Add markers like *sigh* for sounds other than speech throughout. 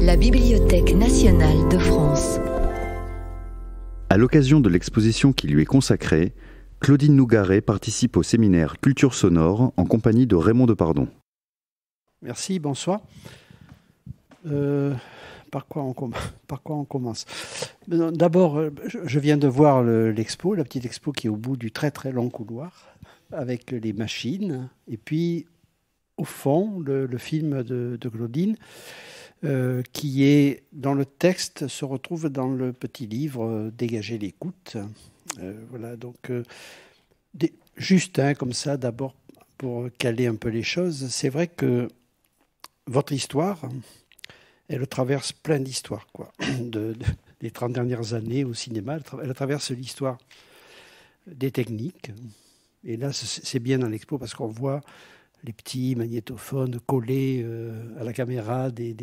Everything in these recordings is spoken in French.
La Bibliothèque nationale de France. À l'occasion de l'exposition qui lui est consacrée, Claudine Nougaret participe au séminaire Culture sonore en compagnie de Raymond Depardon. Merci, bonsoir. Euh, par, quoi on *laughs* par, quoi on commence D'abord, euh, je viens de voir l'expo, la petite expo qui est au bout du très très long couloir, avec les machines. Et puis, au fond, le, film de, Claudine, euh, qui est dans le texte, se retrouve dans le petit livre euh, Dégager l'écoute. Euh, voilà, donc, juste hein, comme ça, d'abord pour caler un peu les choses, c'est vrai que votre histoire, elle traverse plein d'histoires, quoi. *coughs* des 30 dernières années au cinéma, elle traverse l'histoire des techniques. Et là, c'est bien dans l'expo parce qu'on voit les petits magnétophones collés euh, à la caméra des,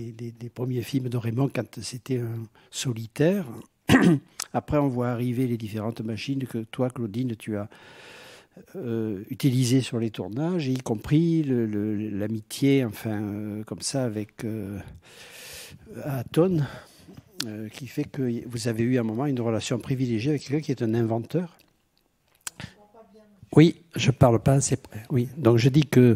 premiers films de Raymond quand c'était un solitaire. *clears throat* Après, on voit arriver les différentes machines que toi, Claudine, tu as euh, utilisées sur les tournages, y compris l'amitié, enfin, euh, comme ça, avec Aton, qui fait que vous avez eu à un moment une relation privilégiée avec quelqu'un qui est un inventeur oui, je parle pas assez près. Oui, donc je dis que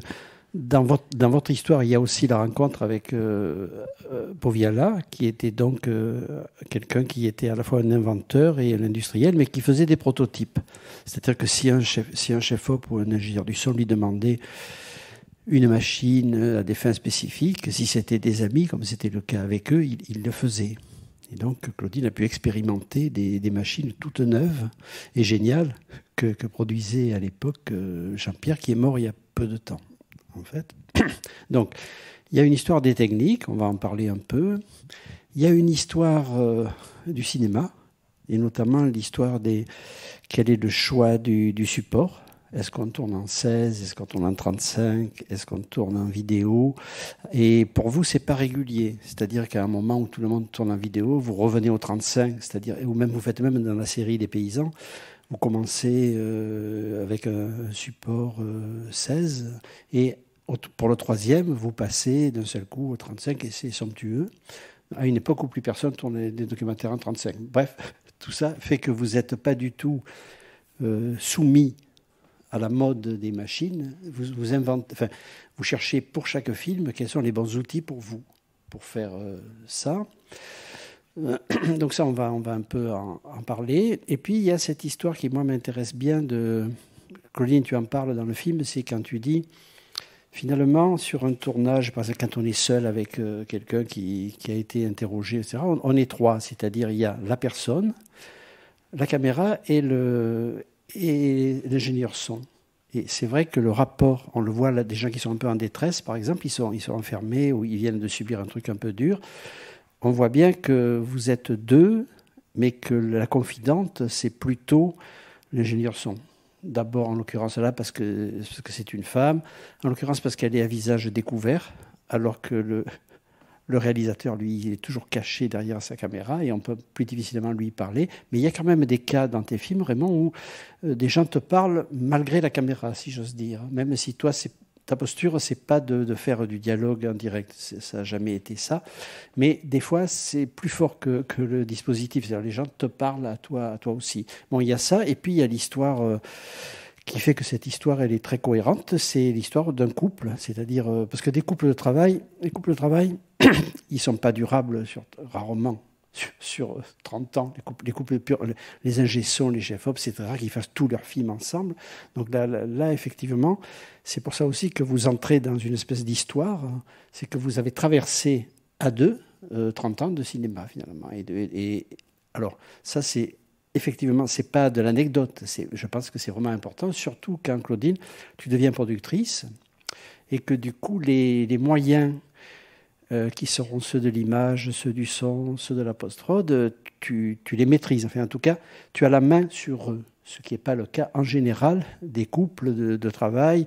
dans votre, dans votre histoire, il y a aussi la rencontre avec euh, euh, Poviala, qui était donc euh, quelqu'un qui était à la fois un inventeur et un industriel, mais qui faisait des prototypes. C'est-à-dire que si un chef, si un chef op ou un ingénieur du son lui demandait une machine à des fins spécifiques, si c'était des amis, comme c'était le cas avec eux, il le faisait. Et donc Claudine a pu expérimenter des, machines toutes neuves et géniales que, produisait à l'époque euh, Jean-Pierre, qui est mort il y a peu de temps, en fait. *coughs* Donc il y a une histoire des techniques, on va en parler un peu. Il y a une histoire euh, du cinéma, et notamment l'histoire des quel est le choix du support est-ce qu'on tourne en 16 Est-ce qu'on tourne en 35 Est-ce qu'on tourne en vidéo Et pour vous, c'est pas régulier. C'est-à-dire qu'à un moment où tout le monde tourne en vidéo, vous revenez au 35, c'est-à-dire, ou même vous faites même dans la série des paysans, vous commencez euh, avec un support 16 euh, et pour le troisième, vous passez d'un seul coup au 35 et c'est somptueux. À une époque où plus personne tournait des documentaires en 35. Bref, *laughs* tout ça fait que vous n'êtes pas du tout euh, soumis à la mode des machines, vous, vous, vous cherchez pour chaque film quels sont les bons outils pour vous, pour faire euh, ça. Euh, *clears throat* donc ça, on va, on va un peu en, parler. Et puis, il y a cette histoire qui, moi, m'intéresse bien de... Claudine, tu en parles dans le film, c'est quand tu dis, finalement, sur un tournage, parce que quand on est seul avec euh, quelqu'un qui, a été interrogé, etc., on est trois, c'est-à-dire il y a la personne, la caméra et le, et l'ingénieur son. Et c'est vrai que le rapport, on le voit là, des gens qui sont un peu en détresse, par exemple, ils sont, ils sont enfermés ou ils viennent de subir un truc un peu dur. On voit bien que vous êtes deux, mais que la confidente, c'est plutôt l'ingénieur son. D'abord, en l'occurrence, là, parce que c'est parce que une femme, en l'occurrence, parce qu'elle est à visage découvert, alors que le, le réalisateur, lui, il est toujours caché derrière sa caméra et on peut plus difficilement lui parler. Mais il y a quand même des cas dans tes films, vraiment, où euh, des gens te parlent malgré la caméra, si j'ose dire. Même si toi, c'est ta posture, c'est pas de, faire du dialogue en direct, ça n'a jamais été ça. Mais des fois, c'est plus fort que, le dispositif. les gens te parlent à toi, à toi aussi. Bon, il y a ça, et puis il y a l'histoire. Euh, qui fait que cette histoire, elle est très cohérente, c'est l'histoire d'un couple. C'est-à-dire, euh, parce que des couples de travail, les couples de travail, *coughs* ils sont pas durables sur, rarement sur 30 euh, ans, les couples, les couples purs, les ingessons, les chefs op, etc., qui fassent tous leurs films ensemble. Donc là, effectivement, c'est pour ça aussi que vous entrez dans une espèce d'histoire, hein. c'est que vous avez traversé à deux 30 euh, ans de cinéma, finalement. Et, et alors, ça, c'est effectivement, c'est pas de l'anecdote. Je pense que c'est vraiment important, surtout quand Claudine, tu deviens productrice et que du coup les, moyens euh, qui seront ceux de l'image, ceux du son, ceux de la post-prod, tu, les maîtrises. Enfin, en tout cas, tu as la main sur eux, ce qui n'est pas le cas en général des couples de, travail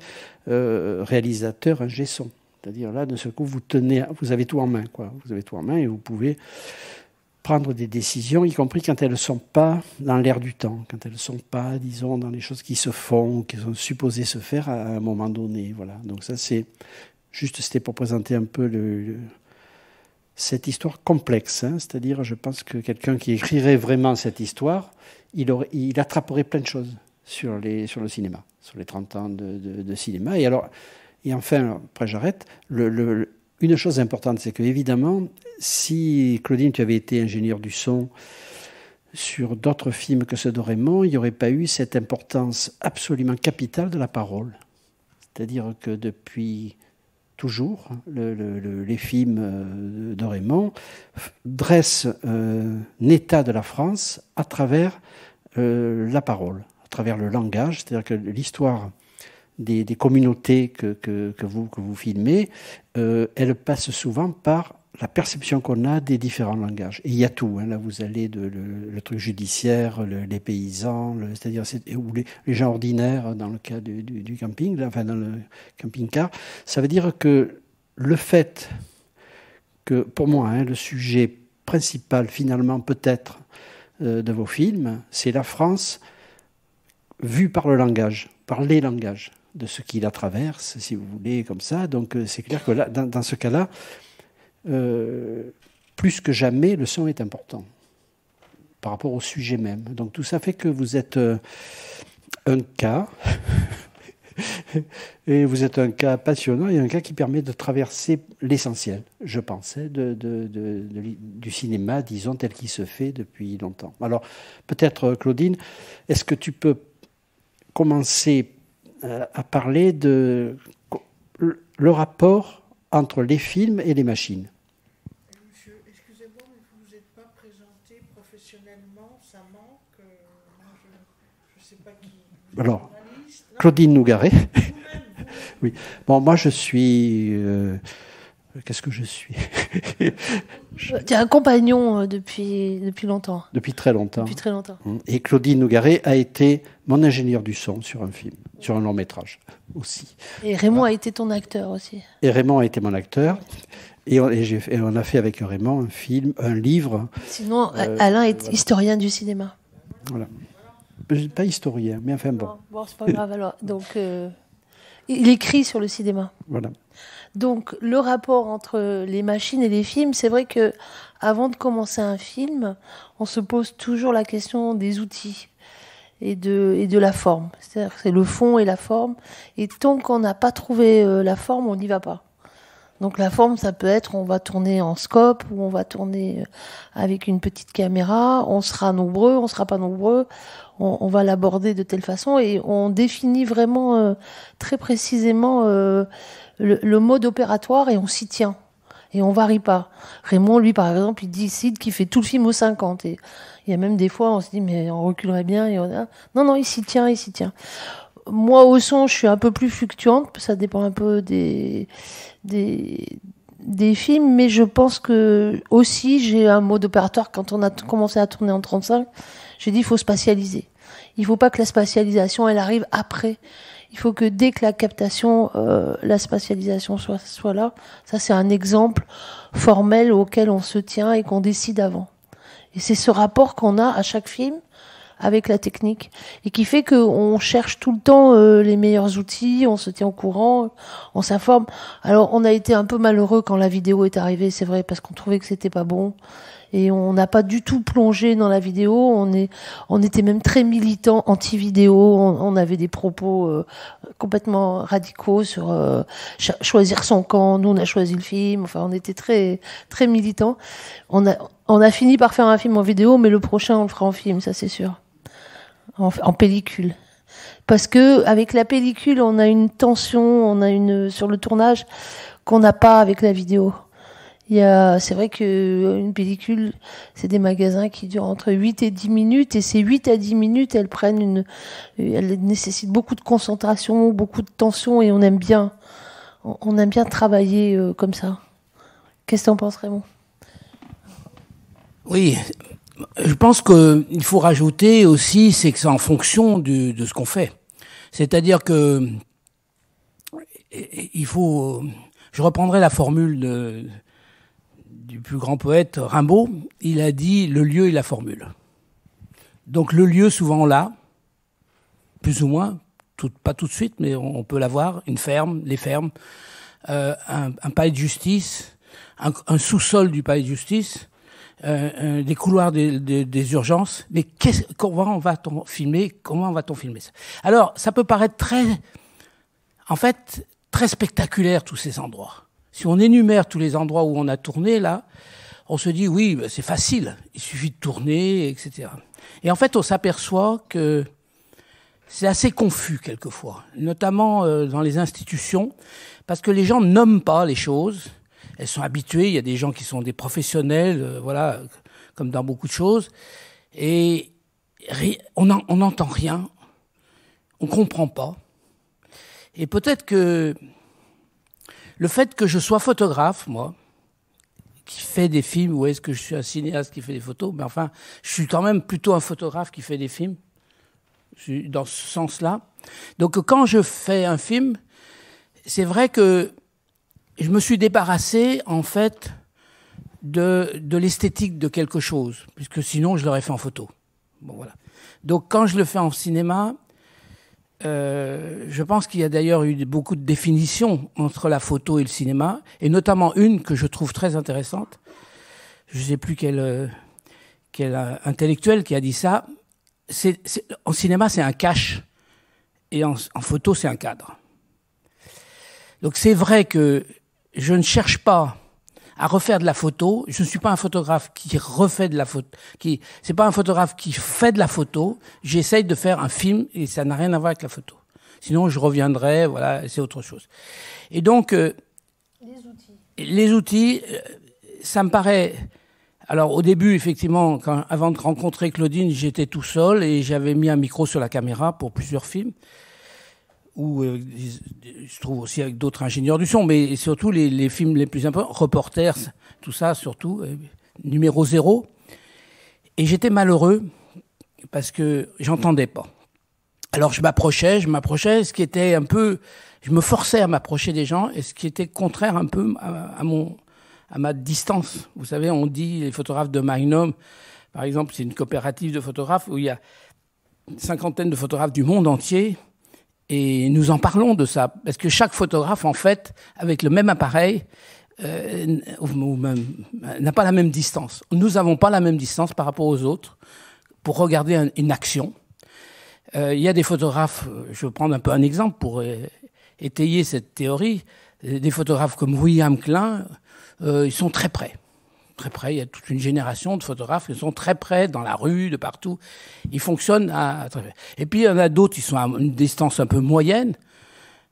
euh, réalisateurs ingé son. C'est-à-dire là, de ce coup, vous tenez, vous avez tout en main, quoi. Vous avez tout en main et vous pouvez prendre des décisions, y compris quand elles ne sont pas dans l'air du temps, quand elles ne sont pas, disons, dans les choses qui se font, qui sont supposées se faire à un moment donné. Voilà. Donc ça, c'est juste, c'était pour présenter un peu le, cette histoire complexe. Hein. C'est-à-dire, je pense que quelqu'un qui écrirait vraiment cette histoire, il, il attraperait plein de choses sur, les, sur le cinéma, sur les 30 ans de, cinéma. Et alors, et enfin, après j'arrête, le une chose importante, c'est que évidemment, si Claudine, tu avais été ingénieur du son sur d'autres films que ceux de Raymond, il n'y aurait pas eu cette importance absolument capitale de la parole. C'est-à-dire que depuis toujours, les films euh, de Raymond dressent euh, un état de la France à travers euh, la parole, à travers le langage, c'est-à-dire que l'histoire des, communautés que, vous, filmez, euh, elles elle passe souvent par la perception qu'on a des différents langages. Et il y a tout. Hein. Là, vous allez de le, truc judiciaire, les paysans, c'est-à-dire ou les, gens ordinaires dans le cas du, camping, enfin dans le camping-car. Ça veut dire que le fait que, pour moi, hein, le sujet principal finalement peut-être euh, de vos films, c'est la France vue par le langage, par les langages de ce qui la traverse, si vous voulez, comme ça. Donc euh, c'est clair que là, dans, ce cas-là, euh, plus que jamais, le son est important par rapport au sujet même. Donc tout ça fait que vous êtes euh, un cas, *laughs* et vous êtes un cas passionnant et un cas qui permet de traverser l'essentiel, je pensais, de, du cinéma, disons, tel qu'il se fait depuis longtemps. Alors peut-être, Claudine, est-ce que tu peux commencer euh, à parler de le rapport entre les films et les machines. Monsieur, excusez-moi, mais vous ne vous êtes pas présenté professionnellement, ça manque. Euh, je ne sais pas qui. Alors, Claudine Nougaret. *laughs* oui. Bon, moi, je suis. Euh, qu'est-ce que je suis Tu es *laughs* un compagnon euh, depuis, depuis longtemps. Depuis très longtemps. Depuis très longtemps. Hein. Et Claudine Nougaret a été mon ingénieur du son sur un film, sur un long métrage aussi. Et Raymond a été ton acteur aussi. Et Raymond a été mon acteur. Et on, on a fait avec Raymond un film, un livre. Sinon, euh, Alain est historien du cinéma. Voilà. Pas historien, mais enfin bon. Bon, c'est pas grave alors. Donc, euh, il écrit sur le cinéma. Voilà. Donc le rapport entre les machines et les films, c'est vrai que avant de commencer un film, on se pose toujours la question des outils et de, et de la forme. C'est-à-dire c'est le fond et la forme. Et tant qu'on n'a pas trouvé euh, la forme, on n'y va pas. Donc la forme, ça peut être on va tourner en scope ou on va tourner euh, avec une petite caméra, on sera nombreux, on sera pas nombreux, on, va l'aborder de telle façon et on définit vraiment euh, très précisément euh, le, mode opératoire et on s'y tient. Et on varie pas. Raymond, lui, par exemple, il décide qu'il fait tout le film au 50. Et il y a même des fois, on se dit, mais on reculerait bien. Et on a... Non, non, il s'y tient, il s'y tient moi au son je suis un peu plus fluctuante ça dépend un peu des des, films mais je pense que aussi j'ai un mode opératoire quand on a commencé à tourner en 35 j'ai dit, il faut spatialiser. Il faut pas que la spatialisation, elle arrive après. Il faut que dès que la captation, euh, la spatialisation soit, soit là. Ça, c'est un exemple formel auquel on se tient et qu'on décide avant. Et c'est ce rapport qu'on a à chaque film avec la technique et qui fait qu'on cherche tout le temps euh, les meilleurs outils, on se tient au courant, on s'informe. Alors on a été un peu malheureux quand la vidéo est arrivée, c'est vrai, parce qu'on trouvait que c'était pas bon et on n'a pas du tout plongé dans la vidéo. On est, on était même très militant anti-vidéo. On, avait des propos euh, complètement radicaux sur euh, choisir son camp. Nous, on a choisi le film. Enfin, on était très, très militants. On a, on a fini par faire un film en vidéo, mais le prochain, on le fera en film, ça c'est sûr, en, en pellicule parce que avec la pellicule, on a une tension, on a une sur le tournage qu'on n'a pas avec la vidéo. Il y a, c'est vrai que euh, une pellicule, c'est des magasins qui durent entre 8 et 10 minutes, et ces 8 à 10 minutes, elles prennent une, euh, elles nécessitent beaucoup de concentration, beaucoup de tension, et on aime bien, on aime bien travailler euh, comme ça. Qu'est-ce que en penses, Raymond? Oui, je pense que il faut rajouter aussi, c'est que c'est en fonction du, de ce qu'on fait. C'est-à-dire que il faut. Je reprendrai la formule de, du plus grand poète Rimbaud, il a dit le lieu et la formule. Donc le lieu, souvent là, plus ou moins, tout, pas tout de suite, mais on, peut l'avoir, une ferme, les fermes, euh, un, palais de justice, un, sous-sol du palais de justice, euh, euh des couloirs des, urgences. Mais comment va-t-on filmer Comment va-t-on filmer ça Alors, ça peut paraître très, en fait, très spectaculaire tous ces endroits. Si on énumère tous les endroits où on a tourné, là, on se dit oui, bah, c'est facile, il suffit de tourner, etc. Et en fait, on s'aperçoit que c'est assez confus quelquefois, notamment euh, dans les institutions, parce que les gens nomment pas les choses. Elles sont habituées. Il y a des gens qui sont des professionnels, euh, voilà, comme dans beaucoup de choses, et on n'entend rien, on comprend pas. Et peut-être que le fait que je sois photographe, moi, qui fait des films, ou est-ce que je suis un cinéaste qui fait des photos, mais enfin, je suis quand même plutôt un photographe qui fait des films, dans ce sens-là. Donc quand je fais un film, c'est vrai que je me suis débarrassé, en fait, de, de l'esthétique de quelque chose, puisque sinon je l'aurais fait en photo. Bon, voilà. Donc quand je le fais en cinéma, euh, je pense qu'il y a d'ailleurs eu beaucoup de définitions entre la photo et le cinéma, et notamment une que je trouve très intéressante. Je ne sais plus quel, euh, quel euh, intellectuel qui a dit ça. c'est en cinéma, c'est un cache, et en, en photo, c'est un cadre. Donc c'est vrai que je ne cherche pas à refaire de la photo. Je ne suis pas un photographe qui refait de la photo. Qui, c'est pas un photographe qui fait de la photo. J'essaye de faire un film et ça n'a rien à voir avec la photo. Sinon, je reviendrai. Voilà, c'est autre chose. Et donc, euh, les outils. Les outils, euh, ça me paraît. Alors au début, effectivement, quand, avant de rencontrer Claudine, j'étais tout seul et j'avais mis un micro sur la caméra pour plusieurs films où je trouve aussi avec d'autres ingénieurs du son, mais surtout les, films les plus importants, Reporters, tout ça, surtout, euh, numéro zéro. Et j'étais malheureux parce que j'entendais pas. Alors je m'approchais, je m'approchais, ce qui était un peu, je me forçais à m'approcher des gens, et ce qui était contraire un peu à, mon, à ma distance. Vous savez, on dit les photographes de Magnum, par exemple, c'est une coopérative de photographes où il y a une cinquantaine de photographes du monde entier et nous en parlons de ça, parce que chaque photographe, en fait, avec le même appareil, euh, n'a pas la même distance. Nous n'avons pas la même distance par rapport aux autres pour regarder une action. Euh, il y a des photographes, euh, je vais prendre un peu un exemple pour étayer cette théorie, des photographes comme William Klein, ils sont très près très près. Il y a toute une génération de photographes qui sont très près, dans la rue, de partout. Ils fonctionnent à, très près. Et puis il y en a d'autres qui sont à une distance un peu moyenne.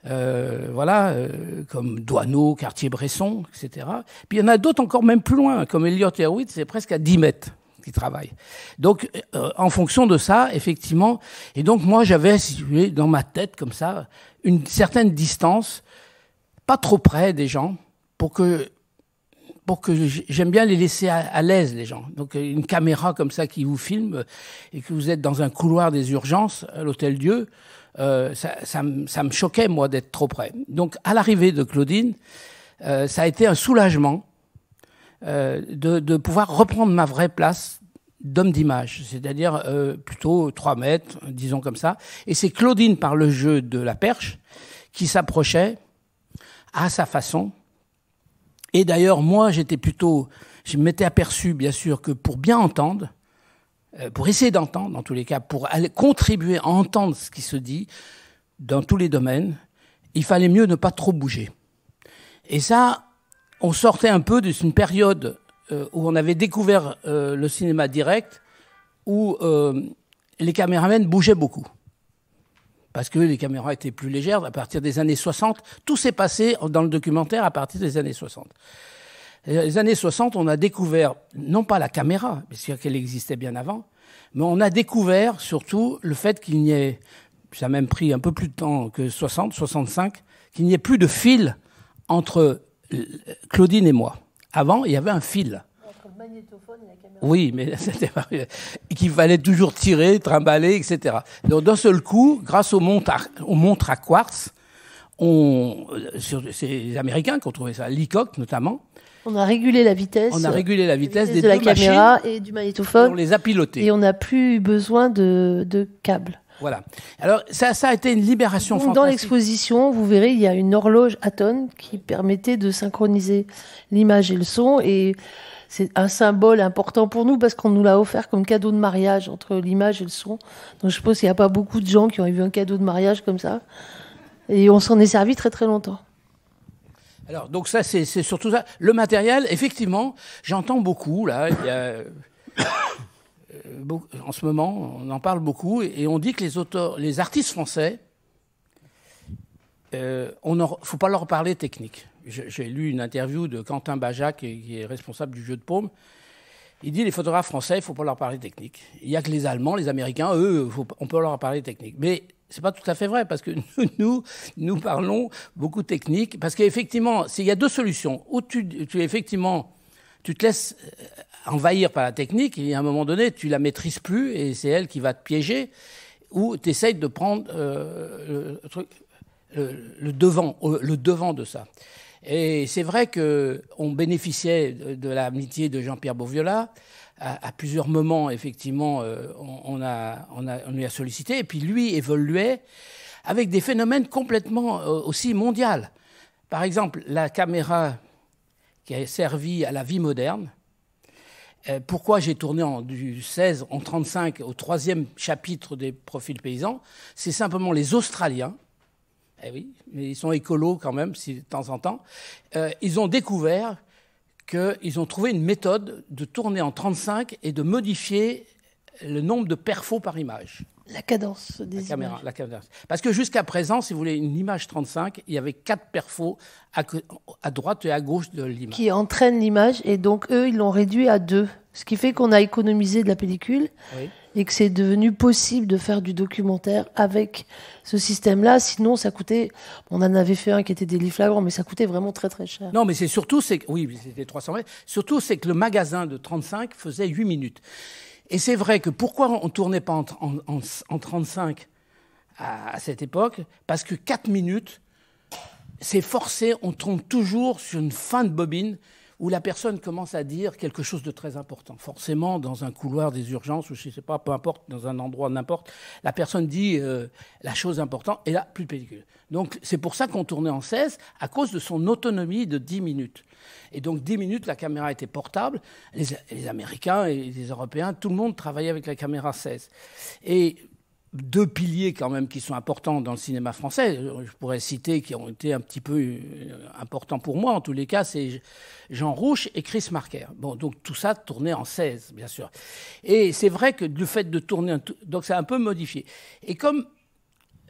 Euh, voilà, euh, comme Douaneau, Cartier-Bresson, etc. Puis il y en a d'autres encore même plus loin, comme Elliot Erwitt, c'est presque à 10 mètres qui travaillent. Donc, euh, en fonction de ça, effectivement, et donc moi j'avais situé dans ma tête comme ça une certaine distance, pas trop près des gens, pour que pour que j'aime bien les laisser à, l'aise les gens. Donc euh, une caméra comme ça qui vous filme euh, et que vous êtes dans un couloir des urgences à l'hôtel Dieu, euh, ça, me, choquait moi d'être trop près. Donc à l'arrivée de Claudine, ça a été un soulagement de, pouvoir reprendre ma vraie place d'homme d'image, c'est-à-dire plutôt trois mètres, disons comme ça. Et c'est Claudine par le jeu de la perche qui s'approchait à sa façon et d'ailleurs, moi, j'étais plutôt, je m'étais aperçu, bien sûr, que pour bien entendre, euh, pour essayer d'entendre, dans tous les cas, pour contribuer à entendre ce qui se dit dans tous les domaines, il fallait mieux ne pas trop bouger. Et ça, on sortait un peu d'une période euh, où on avait découvert euh, le cinéma direct, où les caméramens bougeaient beaucoup parce que les caméras étaient plus légères à partir des années 60. Tout s'est passé dans le documentaire à partir des années 60. Euh, les années 60, on a découvert, non pas la caméra, parce qu'elle existait bien avant, mais on a découvert surtout le fait qu'il n'y ait, ça a même pris un peu plus de temps que 60, 65, qu'il n'y ait plus de fil entre euh, Claudine et moi. Avant, il y avait un fil. Oui, mais *laughs* c'était qu'il fallait toujours tirer, trimballer, etc. Donc d'un seul coup, grâce aux montres à, à quartz, on, euh, c'est les Américains qui ont trouvé ça, l'ICOC notamment. On a régulé la vitesse. On a régulé la vitesse, des de la caméra et du magnétophone. on les a pilotés. Et on n'a plus besoin de, câbles. Voilà. Alors ça, a été une libération. Donc, dans l'exposition, vous verrez, il y a une horloge Aton qui permettait de synchroniser l'image et le son et c'est un symbole important pour nous parce qu'on nous l'a offert comme cadeau de mariage entre l'image et le son. Donc je pense qu'il n'y a pas beaucoup de gens qui ont eu un cadeau de mariage comme ça. Et on s'en est servi très très longtemps. Alors, donc ça, c'est surtout ça. Le matériel, effectivement, j'entends beaucoup, là. *coughs* Euh, en ce moment, on en parle beaucoup et on dit que les auteurs, les artistes français, il euh, ne faut pas leur parler technique j'ai lu une interview de Quentin Bajac, qui est responsable du jeu de paume. Il dit les photographes français, il ne faut pas leur parler technique. Il n'y a que les Allemands, les Américains, eux, on peut leur parler technique. Mais c'est pas tout à fait vrai parce que *laughs* nous, nous, parlons beaucoup technique. Parce qu'effectivement, il y a deux solutions. Ou tu, effectivement, tu te laisses euh, envahir par la technique et à un moment donné, tu la maîtrises plus et c'est elle qui va te piéger. Ou tu essayes de prendre euh, le, le, devant, euh, le devant de ça. Et c'est vrai qu'on bénéficiait de l'amitié de Jean-Pierre Beauviola. À, plusieurs moments, effectivement, euh, on, on, lui a sollicité. Et puis lui évoluait avec des phénomènes complètement euh, aussi mondiaux. Par exemple, la caméra qui a servi à la vie moderne. Euh, pourquoi j'ai tourné en, du 16, en 35, au troisième chapitre des profils paysans C'est simplement les Australiens eh oui, mais ils sont écolos quand même, de temps en temps. Euh, ils ont découvert qu'ils ont trouvé une méthode de tourner en 35 et de modifier le nombre de perfos par image. La cadence des images. Parce que jusqu'à présent, si vous voulez, une image 35, il y avait quatre perfos à, droite et à gauche de l'image. Qui entraînent l'image, et donc eux, ils l'ont réduit à deux. Ce qui fait qu'on a économisé de la pellicule, et que c'est devenu possible de faire du documentaire avec ce système-là. Sinon, ça coûtait. On en avait fait un qui était délit flagrant, mais ça coûtait vraiment très très cher. Non, mais c'est surtout, c'est oui, c'était 300 Surtout, c'est que le magasin de 35 faisait 8 minutes. Et c'est vrai que pourquoi on ne tournait pas en, 35 à, à, cette époque Parce que 4 minutes, c'est forcé, on tombe toujours sur une fin de bobine où la personne commence à dire quelque chose de très important. Forcément, dans un couloir des urgences, ou je ne sais pas, peu importe, dans un endroit n'importe, la personne dit euh, la chose importante, et là, plus de Donc c'est pour ça qu'on tournait en 16, à cause de son autonomie de 10 minutes. Et donc 10 minutes, la caméra était portable, les, les Américains et les Européens, tout le monde travaillait avec la caméra 16. Et deux piliers quand même qui sont importants dans le cinéma français. Je pourrais citer qui ont été un petit peu euh, importants pour moi en tous les cas, c'est Jean Rouche et Chris Marker. Bon, donc tout ça tourné en 16, bien sûr. Et c'est vrai que le fait de tourner, donc ça a un peu modifié. Et comme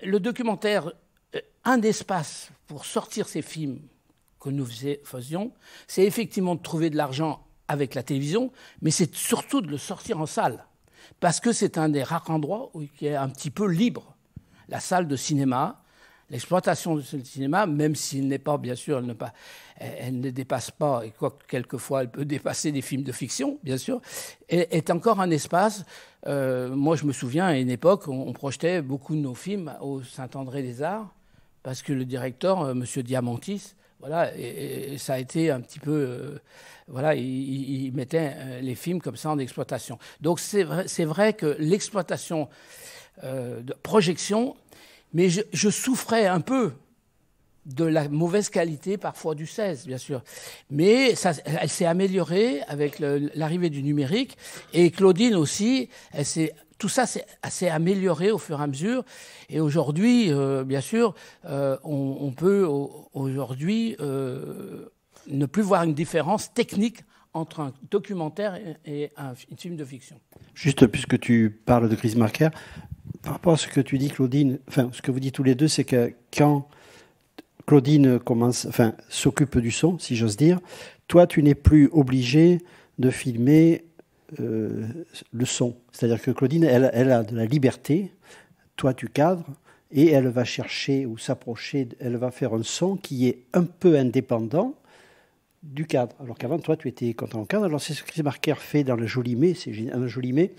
le documentaire, euh, un espace pour sortir ces films que nous faisions, c'est effectivement de trouver de l'argent avec la télévision, mais c'est surtout de le sortir en salle parce que c'est un des rares endroits où y est un petit peu libre. La salle de cinéma, l'exploitation de ce cinéma, même s'il n'est pas, bien sûr, elle ne, dépasse pas, et quoi quelquefois elle peut *laughs* dépasser des films de fiction, bien sûr, est, encore un espace. Euh, moi, je me souviens, à une époque, on, on projetait beaucoup de nos films au Saint-André-des-Arts, parce que le directeur, euh, M. Diamantis, voilà, et, ça a été un petit peu. Euh, voilà, ils, mettaient euh, les films comme ça en exploitation. Donc c'est vrai, vrai, que l'exploitation euh, de projection, mais je, souffrais un peu de la mauvaise qualité parfois du 16, bien sûr. Mais ça, elle s'est améliorée avec l'arrivée du numérique. Et Claudine aussi, elle s'est tout ça s'est amélioré au fur et à mesure. Et aujourd'hui, euh, bien sûr, euh, on, peut aujourd'hui euh, ne plus voir une différence technique entre un documentaire et, un, film de fiction. Juste puisque tu parles de Chris Marker, par rapport à ce que tu dis, Claudine, enfin, ce que vous dites tous les deux, c'est que quand Claudine commence, enfin, s'occupe du son, si j'ose dire, toi, tu n'es plus obligé de filmer euh, le son. C'est-à-dire que Claudine, elle, a de la liberté, toi tu cadres, et elle va chercher ou s'approcher, elle va faire un son qui est un peu indépendant du cadre. Alors qu'avant, toi, tu étais content en cadre. Alors c'est ce que Chris Marker fait dans le Joli Mai, c'est un Joli Mai.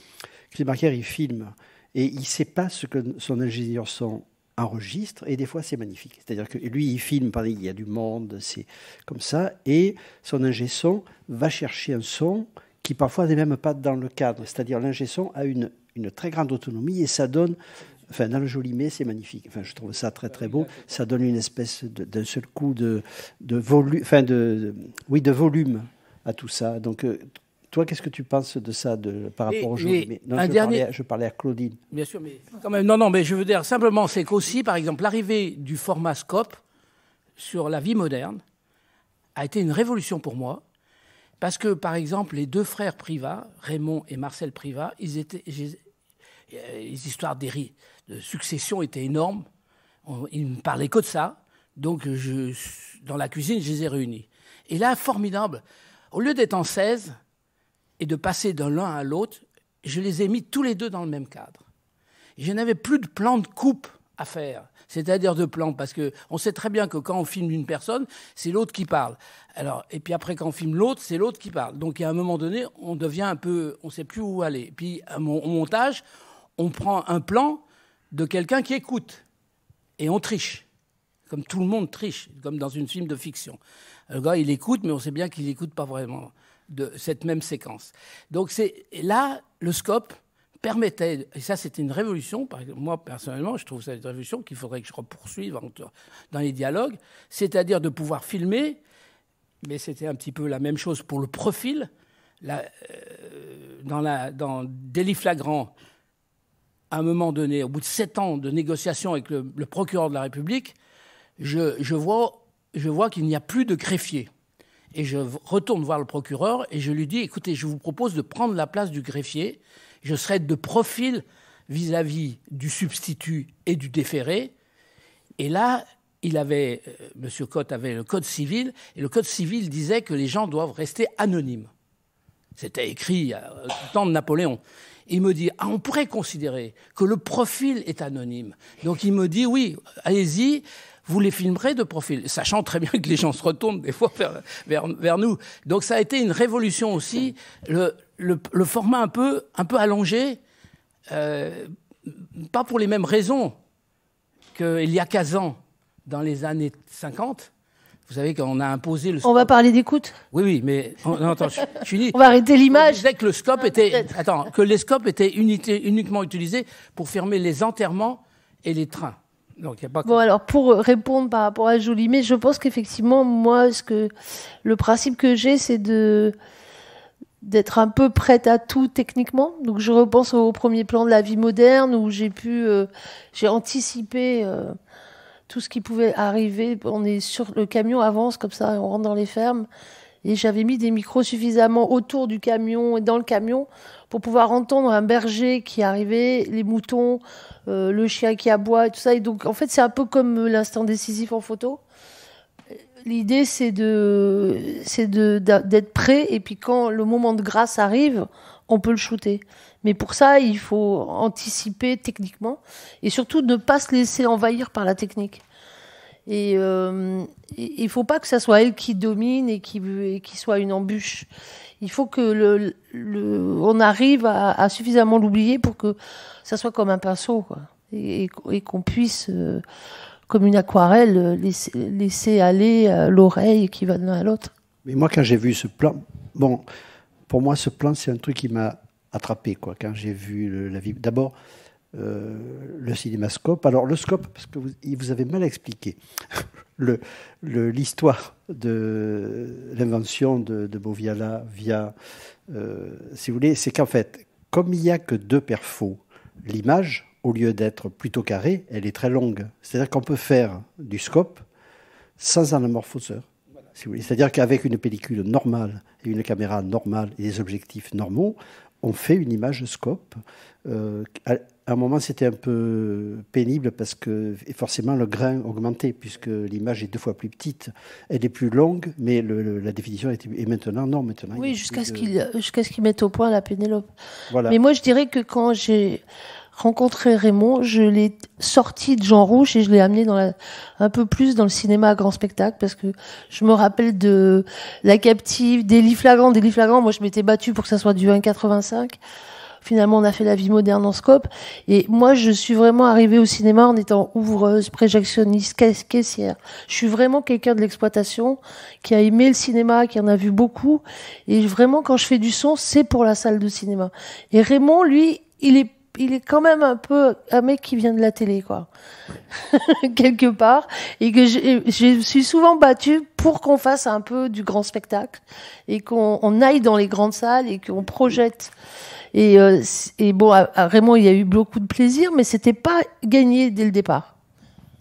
Chris Marker, il filme et il ne sait pas ce que son ingénieur son enregistre et des fois c'est magnifique. C'est-à-dire que lui, il filme, il y a du monde, c'est comme ça, et son ingénieur son va chercher un son qui parfois n'est même pas dans le cadre. C'est-à-dire l'ingé son a une, une très grande autonomie et ça donne Enfin, dans le joli mais c'est magnifique. Enfin, je trouve ça très très beau. Ça donne une espèce d'un seul coup de, volume, enfin de, oui, de volume à tout ça. Donc, euh, toi, qu'est-ce que tu penses de ça de, par rapport au au mai non, je, dernier... parlais, je parlais à Claudine. Bien sûr, mais quand même, non, non, mais je veux dire simplement, c'est qu'aussi, par exemple, l'arrivée du format scope sur la vie moderne a été une révolution pour moi parce que, par exemple, les deux frères Privat, Raymond et Marcel Privat, ils étaient, euh, les histoires de succession étaient énormes. ils ne parlaient que de ça. Donc, dans la cuisine, je les ai réunis. Et là, formidable. Au lieu d'être en 16 et de passer d'un l'un à l'autre, je les ai mis tous les deux dans le même cadre. je n'avais plus de plan de coupe à faire, c'est-à-dire de plan, parce que on sait très bien que quand on filme une personne, c'est l'autre qui parle. Alors, et puis après, quand on filme l'autre, c'est l'autre qui parle. Donc, à un moment donné, on devient un peu, on sait plus où aller. puis, au montage, on prend un plan de quelqu'un qui écoute et on triche, comme tout le monde triche, comme dans une film de fiction. Le gars, il écoute, mais on sait bien qu'il n'écoute pas vraiment de cette même séquence. Donc, c'est là le scope permettait, et ça c'était une révolution, moi personnellement je trouve ça une révolution qu'il faudrait que je poursuive dans les dialogues, c'est-à-dire de pouvoir filmer, mais c'était un petit peu la même chose pour le profil, la, euh, dans, la, dans Délit flagrant, à un moment donné, au bout de sept ans de négociations avec le, le procureur de la République, je, je vois, je vois qu'il n'y a plus de greffier. Et je retourne voir le procureur et je lui dis, écoutez, je vous propose de prendre la place du greffier je serais de profil vis-à-vis du substitut et du déféré. Et là, il avait, euh, M. Cotte avait le code civil, et le code civil disait que les gens doivent rester anonymes. C'était écrit au euh, temps de Napoléon. Il me dit, ah, on pourrait considérer que le profil est anonyme. Donc il me dit, oui, allez-y, vous les filmerez de profil, sachant très bien que les gens se retournent des fois vers, vers, nous. Donc ça a été une révolution aussi, le, le, le format un peu, un peu allongé, euh, pas pour les mêmes raisons qu'il y a 15 ans, dans les années 50. Vous savez qu'on a imposé le. Scope. On va parler d'écoute. Oui, oui, mais oh, attends, je, finis. *laughs* on va arrêter l'image. Je que le scope ah, était, attends, que les scopes étaient uniquement utilisés pour fermer les enterrements et les trains bon, alors pour euh, répondre par rapport à Jolie, mais je pense qu'effectivement, moi, ce que, le principe que j'ai, c'est de d'être un peu prête à tout techniquement. Donc je repense au premier plan de la vie moderne où j'ai pu, euh, j'ai anticipé euh, tout ce qui pouvait arriver. On est sur le camion avance comme ça, on rentre dans les fermes et j'avais mis des micros suffisamment autour du camion et dans le camion pour pouvoir entendre un berger qui arrivait, les moutons, euh, le chien qui aboie et tout ça. Et donc en fait c'est un peu comme l'instant décisif en photo. L'idée c'est de c'est de d'être prêt et puis quand le moment de grâce arrive, on peut le shooter. Mais pour ça, il faut anticiper techniquement et surtout ne pas se laisser envahir par la technique. Et euh, il ne faut pas que ça soit elle qui domine et qui, qui soit une embûche. Il faut que le, on arrive à, suffisamment l'oublier pour que ça soit comme un pinceau, Et, qu'on puisse, euh, comme une aquarelle, laisser, laisser aller euh, l'oreille qui va de l'un à l'autre. Mais moi, quand j'ai vu ce plan, bon, pour moi, ce plan, c'est un truc qui m'a attrapé, quoi. Quand j'ai vu la vie, d'abord. Euh, le cinémascope. Alors le scope, parce que vous, vous avez mal expliqué *laughs* l'histoire le, de l'invention de, Boviala via, euh, si vous voulez, c'est qu'en fait, comme il n'y a que deux perfos, l'image, au lieu d'être plutôt carrée, elle est très longue. C'est-à-dire qu'on peut faire du scope sans un amorphoseur. C'est-à-dire qu'avec une pellicule normale et une caméra normale et des objectifs normaux, on fait une image scope. Euh, à un moment, c'était un peu pénible parce que forcément le grain augmentait puisque l'image est deux fois plus petite. Elle est plus longue, mais la définition est, maintenant non, maintenant. Oui, jusqu'à ce qu'ils mettent au point la Pénélope. Mais moi, je dirais que quand j'ai rencontrer Raymond, je l'ai sorti de Jean Rouge et je l'ai amené dans un peu plus dans le cinéma à grand spectacle parce que je me rappelle de La Captive, Flagrants, Flagrant, délit Flagrant. Moi, je m'étais battue pour que ça soit du 1,85. Finalement, on a fait la vie moderne en scope. Et moi, je suis vraiment arrivée au cinéma en étant ouvreuse, projectionniste, caissière. Je suis vraiment quelqu'un de l'exploitation qui a aimé le cinéma, qui en a vu beaucoup. Et vraiment, quand je fais du son, c'est pour la salle de cinéma. Et Raymond, lui, il est il est quand même un peu un mec qui vient de la télé, quoi, *laughs* quelque part, et que je, suis souvent battue pour qu'on fasse un peu du grand spectacle et qu'on aille dans les grandes salles et qu'on projette. Et, euh, bon, à, Raymond, il y a eu beaucoup de plaisir, mais c'était pas gagné dès le départ.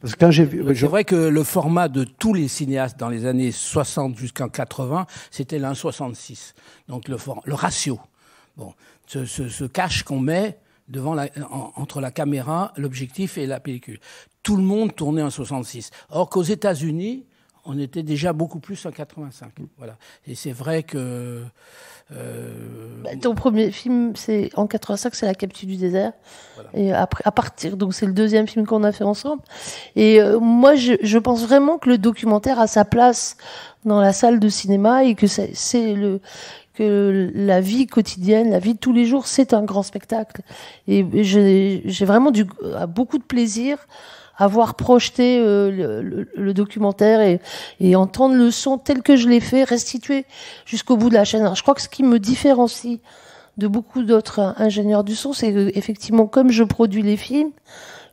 Parce que quand j'ai vu, je... C'est vrai que le format de tous les cinéastes dans les années 60 jusqu'en 80, c'était l'1,66. Donc le, le ratio. Bon, ce, ce, ce cash qu'on met, devant la, entre la caméra, l'objectif et la pellicule. Tout le monde tournait en 66. Or qu'aux États-Unis, on était déjà beaucoup plus en 85. Voilà. Et c'est vrai que. Euh... Bah, ton premier film, c'est en 85, c'est La Capture du désert. Voilà. Et après, à partir, donc c'est le deuxième film qu'on a fait ensemble. Et euh, moi, je, je, pense vraiment que le documentaire a sa place dans la salle de cinéma et que c'est le que la vie quotidienne, la vie de tous les jours, c'est un grand spectacle. Et j'ai vraiment du, euh, beaucoup de plaisir à voir projeter euh, le, documentaire et, et, entendre le son tel que je l'ai fait, restitué jusqu'au bout de la chaîne. je crois que ce qui me différencie de beaucoup d'autres hein, ingénieurs du son, c'est effectivement comme je produis les films,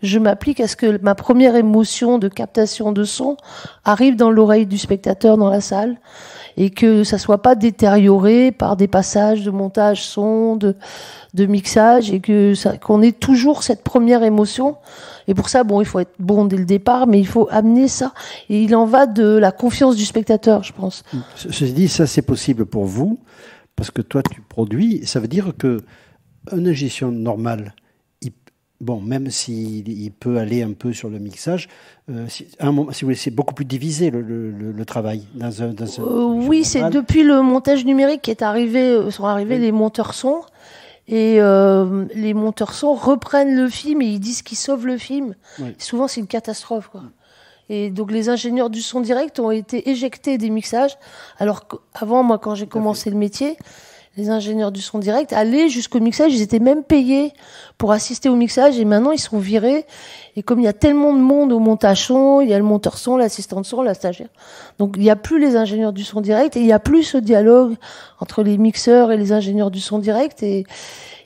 je m'applique à ce que ma première émotion de captation de son arrive dans l'oreille du spectateur dans la salle et que ça soit pas détérioré par des passages de montage son, de, mixage et que qu'on ait toujours cette première émotion. Et pour ça, bon, il faut être bon dès le départ, mais il faut amener ça. Et il en va de la confiance du spectateur, je pense. Ceci dit, ça c'est possible pour vous parce que toi tu produis. Ça veut dire que un gestion normal bon, même s'il il peut aller un peu sur le mixage, euh, si, vous c'est beaucoup plus divisé le, travail dans euh, oui, c'est depuis le montage numérique qui est arrivé, euh, sont arrivés les monteurs sons Et les monteurs sons reprennent le film et ils disent qu'ils sauvent le film. Souvent, c'est une catastrophe. Et donc, les ingénieurs du son direct ont été éjectés des mixages. Alors qu'avant, moi, quand j'ai commencé le métier, les ingénieurs du son direct allaient jusqu'au mixage. Ils étaient même payés pour assister au mixage et maintenant ils sont virés. Et comme il y a tellement de monde au montage son, il y a le monteur son, l'assistant son, la stagiaire. Donc il n'y a plus les ingénieurs du son direct et il n'y a plus ce dialogue entre les mixeurs et les ingénieurs du son direct et,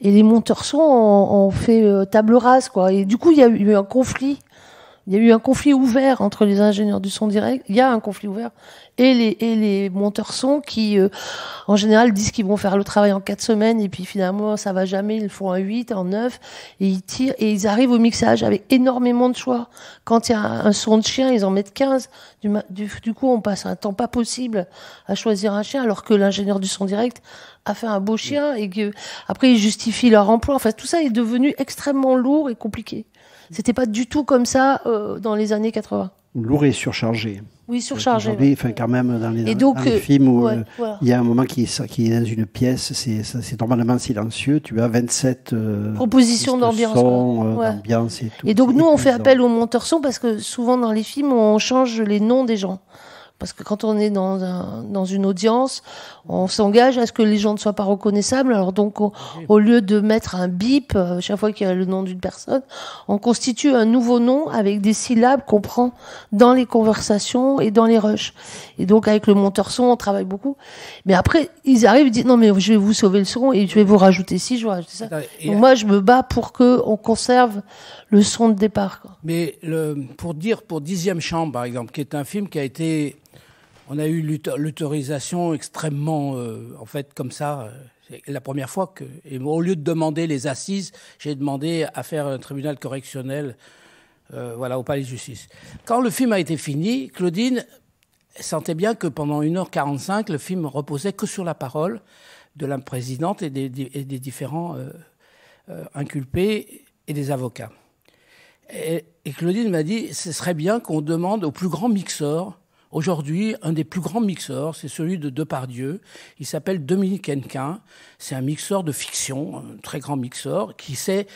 les monteurs son ont, fait euh, table rase quoi. Et du coup il y a eu un conflit il y a eu un conflit ouvert entre les ingénieurs du son direct. Il y a un conflit ouvert et les les monteurs son qui, euh, en général, disent qu'ils vont faire le travail en quatre semaines et puis finalement ça va jamais. Ils font en huit, en neuf et ils tirent et ils arrivent au mixage avec énormément de choix. Quand il y a un son de chien, ils en mettent 15. Du, du coup, on passe un temps pas possible à choisir un chien alors que l'ingénieur du son direct a fait un beau chien et que après ils justifient leur emploi. Enfin, tout ça est devenu extrêmement lourd et compliqué. C'était pas du tout comme ça euh, dans les années 80. Lourd et surchargé. Oui, surchargé. Aujourd'hui, enfin, quand même, dans les, euh, films où euh, il y a un moment qui est, qui dans une pièce, c'est normalement silencieux. Tu as 27 propositions d'ambiance. et tout. Et donc, nous, on fait appel au monteur son parce que souvent dans les films, on change les noms des gens. Parce que quand on est dans, un, dans une audience, on s'engage à ce que les gens ne soient pas reconnaissables. Alors donc, au lieu de mettre un bip euh, chaque fois qu'il y a le nom d'une personne, on constitue un nouveau nom avec des syllabes qu'on prend dans les conversations et dans les rushs. Et donc, avec le monteur son, on travaille beaucoup. Mais après, ils arrivent, ils disent non mais je vais vous sauver le son et je vais vous rajouter ci, je vais rajouter ça. moi, je me bats pour que on conserve le son de départ. Quoi. Mais le, pour dire pour dixième chambre, par exemple, qui est un film qui a été on a eu l'autorisation extrêmement, euh, en fait, comme ça. Euh, c'est la première fois que, et au lieu de demander les assises, j'ai demandé à faire un tribunal correctionnel, euh, voilà, au palais de justice. Quand le film a été fini, Claudine sentait bien que pendant 1h45, le film reposait que sur la parole de la présidente et des, différents inculpés et des avocats. et Claudine m'a dit, ce serait bien qu'on demande au plus grand mixeur Aujourd'hui, un des plus grands mixeurs, c'est celui de Depardieu. Il s'appelle Dominique Henquin. C'est un mixeur de fiction, un très grand mixeur, qui sait,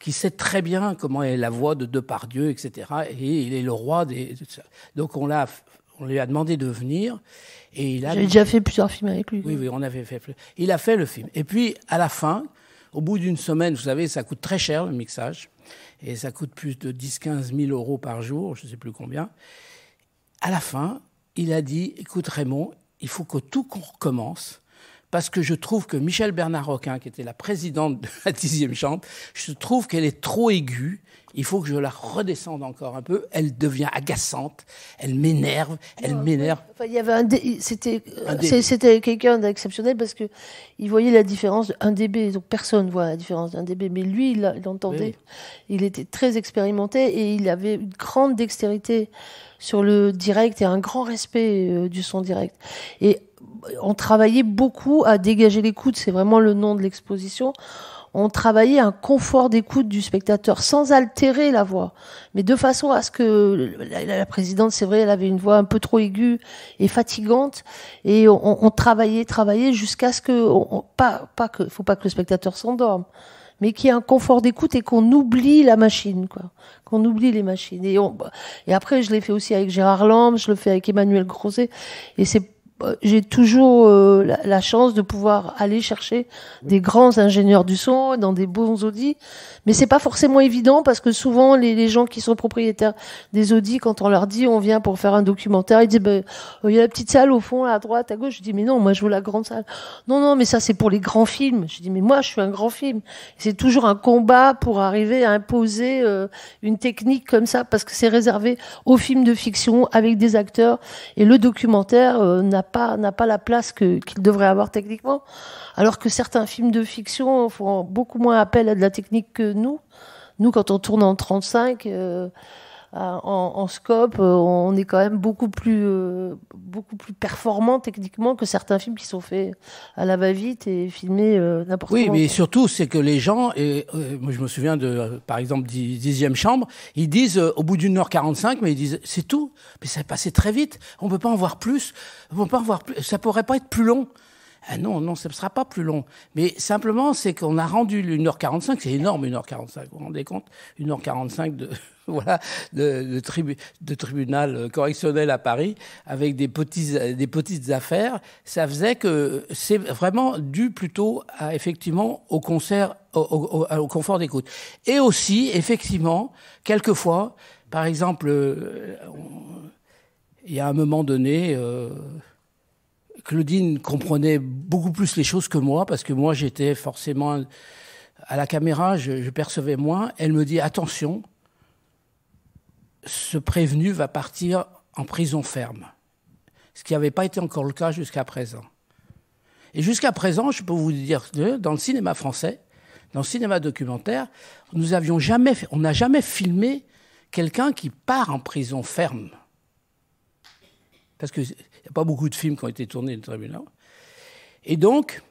qui sait très bien comment est la voix de Depardieu, etc. Et il est le roi des. Donc on l'a on lui a demandé de venir et il a. J'ai déjà fait plusieurs films avec lui. Oui, oui, on avait fait. Il a fait le film. Et puis à la fin, au bout d'une semaine, vous savez, ça coûte très cher le mixage et ça coûte plus de 10-15 000 euros par jour, je ne sais plus combien à la fin, il a dit, écoute Raymond, il faut que tout qu'on recommence parce que je trouve que Michel Bernard Roquin, qui était la présidente de la dixième chambre, je trouve qu'elle est trop aiguë. Il faut que je la redescende encore un peu. Elle devient agaçante. Elle m'énerve. Elle m'énerve. il y avait un c'était euh, c'était quelqu'un d'exceptionnel parce que il voyait la différence d'un dB. Donc personne voit la différence d'un dB, mais lui il l'entendait. Il était très expérimenté et il avait une grande dextérité sur le direct et un grand respect euh, du son direct. Et on travaillait beaucoup à dégager l'écoute, c'est vraiment le nom de l'exposition. On travaillait un confort d'écoute du spectateur sans altérer la voix, mais de façon à ce que la, présidente, c'est vrai, elle avait une voix un peu trop aiguë et fatigante, et on, travaillait, travaillait jusqu'à ce que, pas, pas que, faut pas que le spectateur s'endorme, mais qu'il y ait un confort d'écoute et qu'on oublie la machine, quoi. Qu'on oublie les machines. Et, on, et après, je l'ai fait aussi avec Gérard Lambe, je le fais avec Emmanuel Crozet, et c'est euh, j'ai toujours euh, la, chance de pouvoir aller chercher des grands ingénieurs du son dans des bons audis. mais c'est pas forcément évident parce que souvent les, gens qui sont propriétaires des audis, quand on leur dit on vient pour faire un documentaire, ils disent ben, euh, il y a la petite salle au fond, à droite, à gauche. Je dis mais non, moi je veux la grande salle. Non non, mais ça c'est pour les grands films. Je dis mais moi je suis un grand film. C'est toujours un combat pour arriver à imposer une technique comme ça parce que c'est réservé aux films de fiction avec des acteurs et le documentaire n'a n'a pas la place qu'il devrait avoir techniquement. Alors que certains films de fiction font beaucoup moins appel à de la technique que nous. Nous, quand on tourne en 35, euh, en, scope, euh, on est quand même beaucoup plus, euh, beaucoup plus performant techniquement que certains films qui sont faits à la va-vite et filmés n'importe oui, Oui, mais surtout, c'est que les gens, et moi je me souviens de, par exemple, 10, Dixième Chambre, ils disent au bout d'une heure 45, mais ils disent c'est tout, mais ça va passé très vite, on peut pas en voir plus, on peut pas en voir plus, ça pourrait pas être plus long. Ah non, non, ce ne sera pas plus long. Mais simplement, c'est qu'on a rendu 1h45, c'est énorme 1h45, vous vous rendez compte 1h45 de, *laughs* voilà, de, tribunal correctionnel à Paris, avec des, des petites affaires, ça faisait que c'est vraiment dû plutôt à, effectivement au concert, au, au, confort d'écoute. Et aussi, effectivement, quelquefois, par exemple, euh, il y a un moment donné... Euh, Claudine comprenait beaucoup plus les choses que moi, parce que moi, j'étais forcément à la caméra, je, percevais moins. Elle me dit attention, ce prévenu va partir en prison ferme, ce qui n'avait pas été encore le cas jusqu'à présent. Et jusqu'à présent, je peux vous dire que dans le cinéma français, dans le cinéma documentaire, nous avions jamais, on n'a jamais filmé quelqu'un qui part en prison ferme. Parce que n'y a pas beaucoup de films qui ont été tournés au tribunal. Et donc,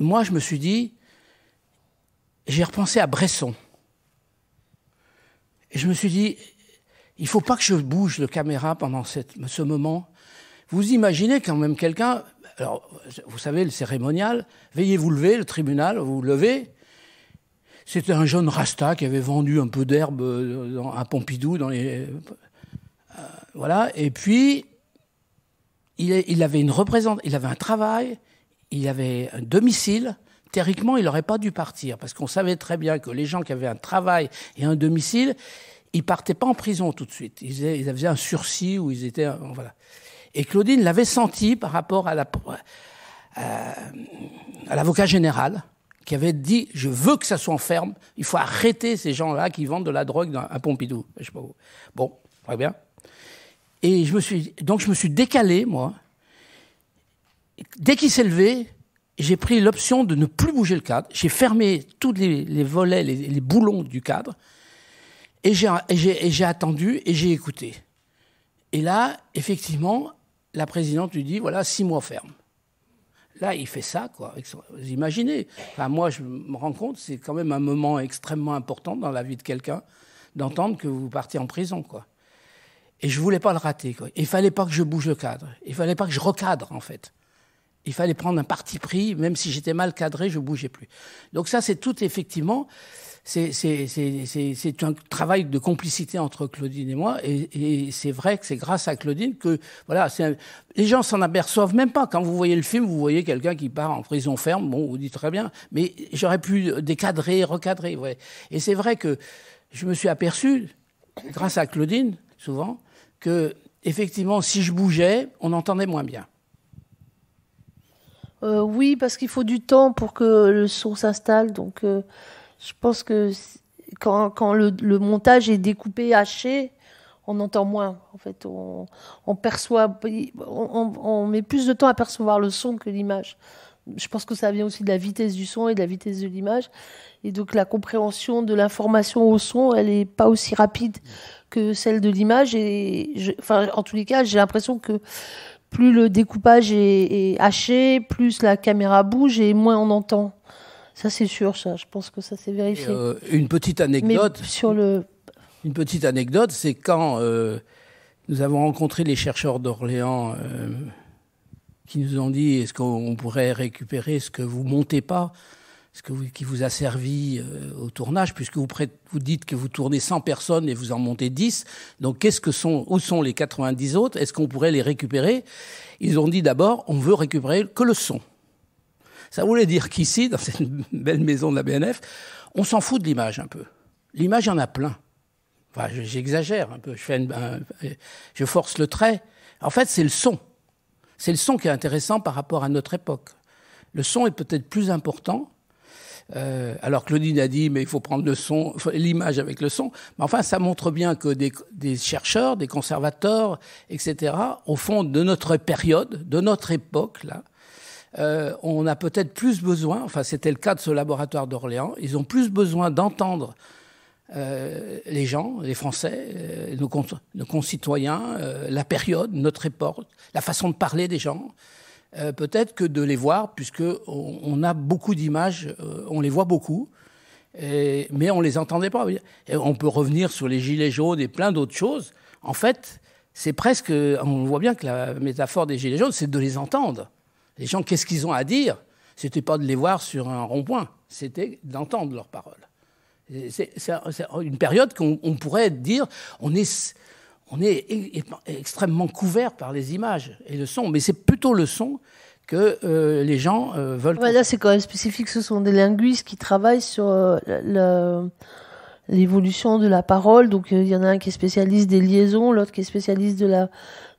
moi, je me suis dit, j'ai repensé à Bresson. Et je me suis dit, il ne faut pas que je bouge de caméra pendant ce moment. Vous imaginez quand même quelqu'un, alors vous savez, le cérémonial, veillez vous lever, le tribunal, vous levez. C'était un jeune Rasta qui avait vendu un peu d'herbe euh, à Pompidou dans les. Euh, voilà, et puis il, avait une représente, il avait un travail, il avait un domicile. Théoriquement, il n'aurait pas dû partir parce qu'on savait très bien que les gens qui avaient un travail et un domicile, ils partaient pas en prison tout de suite. Ils, avaient, un sursis où ils étaient euh, voilà. Et Claudine l'avait senti par rapport à la euh, l'avocat général qui avait dit je veux que ça soit en ferme. Il faut arrêter ces gens-là qui vendent de la drogue dans, un Pompidou. Je Bon, très bien. Et je me donc je me suis décalé, moi. Dès qu'il s'est levé, j'ai pris l'option de ne plus bouger le cadre. J'ai fermé tous les, volets, les, boulons du cadre. Et j'ai attendu et j'ai écouté. Et là, effectivement, la présidente lui dit, voilà, six mois ferme. Là, il fait ça, quoi. Vous imaginez. Enfin, moi, je me rends compte, c'est quand même un moment extrêmement important dans la vie de quelqu'un d'entendre que vous partez en prison, quoi. Et je voulais pas le rater. Quoi. Il fallait pas que je bouge le cadre. Il fallait pas que je recadre en fait. Il fallait prendre un parti pris, même si j'étais mal cadré, je bougeais plus. Donc ça, c'est tout effectivement. C'est un travail de complicité entre Claudine et moi, et, et c'est vrai que c'est grâce à Claudine que voilà, un, les gens s'en aperçoivent même pas. Quand vous voyez le film, vous voyez quelqu'un qui part en prison ferme, bon, vous dites très bien, mais j'aurais pu décadrer, recadrer, ouais. Et c'est vrai que je me suis aperçu, grâce à Claudine, souvent, que, effectivement, si je bougeais, on entendait moins bien. Euh, oui, parce qu'il faut du temps pour que le son s'installe. Donc, euh, je pense que quand, le, montage est découpé, haché, on entend moins. En fait, on, perçoit, on, on, met plus de temps à percevoir le son que l'image. Je pense que ça vient aussi de la vitesse du son et de la vitesse de l'image. Et donc, la compréhension de l'information au son, elle n'est pas aussi rapide que celle de l'image. Et enfin, en tous les cas, j'ai l'impression que plus le découpage est, haché, plus la caméra bouge et moins on entend. Ça, c'est sûr, ça. Je pense que ça s'est vérifié. Euh, une petite anecdote. sur le. Une petite anecdote, c'est quand euh, nous avons rencontré les chercheurs d'Orléans euh, qui nous ont dit est-ce qu'on pourrait récupérer ce que vous montez pas ce qui vous a servi euh, au tournage, puisque vous, dites que vous tournez 100 personnes et vous en montez 10. Donc, qu'est-ce que sont, où sont les 90 autres Est-ce qu'on pourrait les récupérer Ils ont dit d'abord, on veut récupérer que le son. Ça voulait dire qu'ici, dans cette *laughs* belle maison de la BNF, on s'en fout de l'image un peu. L'image, il y en a plein. Enfin, j'exagère un peu, je, je force le trait. En fait, c'est le son. C'est le son qui est intéressant par rapport à notre époque. Le son est peut-être plus important euh, alors Claudine a dit, mais il faut prendre le son, l'image avec le son. Mais enfin, ça montre bien que des, chercheurs, des conservateurs, etc., au fond de notre période, de notre époque, là, euh, on a peut-être plus besoin, enfin c'était le cas de ce laboratoire d'Orléans, ils ont plus besoin d'entendre euh, les gens, les Français, nos, concitoyens, la période, notre époque, la façon de parler des gens, euh, peut-être que de les voir, puisque on, a beaucoup d'images, euh, on les voit beaucoup, mais on les entendait pas. on peut revenir sur les gilets jaunes et plein d'autres choses. En fait, c'est presque, on voit bien que la métaphore des gilets jaunes, c'est de les entendre. Les gens, qu'est-ce qu'ils ont à dire C'était pas de les voir sur un rond-point, c'était d'entendre leurs paroles. C'est une période qu'on pourrait dire, on est on est e-, extrêmement couvert par les images et le son, mais c'est plutôt le son que euh, les gens euh, veulent. là, c'est quand même spécifique. Ce sont des linguistes qui travaillent sur euh, l'évolution de la parole. Donc, il y en a un qui est spécialiste des liaisons, l'autre qui est spécialiste de la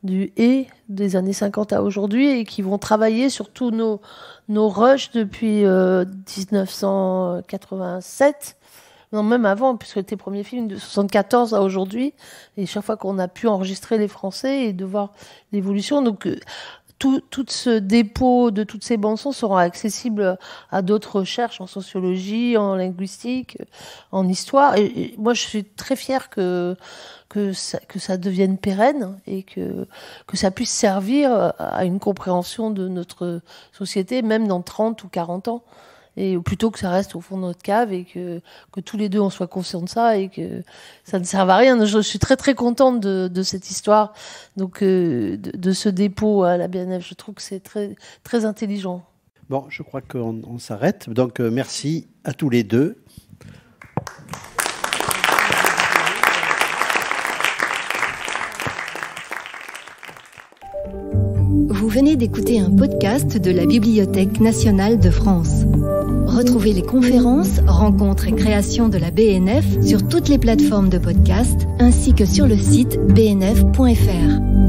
du et des années 50 à aujourd'hui et qui vont travailler sur tous nos nos rushs depuis 1987 non même avant, puisque tes premiers films de 74 à aujourd'hui, et chaque fois qu'on a pu enregistrer les Français et de voir l'évolution, donc euh, tout, tout, ce dépôt de toutes ces bandes sera accessible à d'autres recherches en sociologie, en linguistique, euh, en histoire. Et, moi, je suis très fière que, que, ça, que ça devienne pérenne et que, que ça puisse servir à une compréhension de notre société, même dans 30 ou 40 ans et plutôt que ça reste au fond de notre cave et que, tous les deux on soit conscients de ça et que ça ne serve à rien. Je, suis très très contente de, cette histoire, donc euh, de, ce dépôt à la BNF. Je trouve que c'est très très intelligent. Bon, je crois qu'on s'arrête. Donc euh, merci à tous les deux. Vous venez d'écouter un podcast de la Bibliothèque nationale de France. Retrouvez les conférences, rencontres et créations de la BNF sur toutes les plateformes de podcast ainsi que sur le site bnf.fr.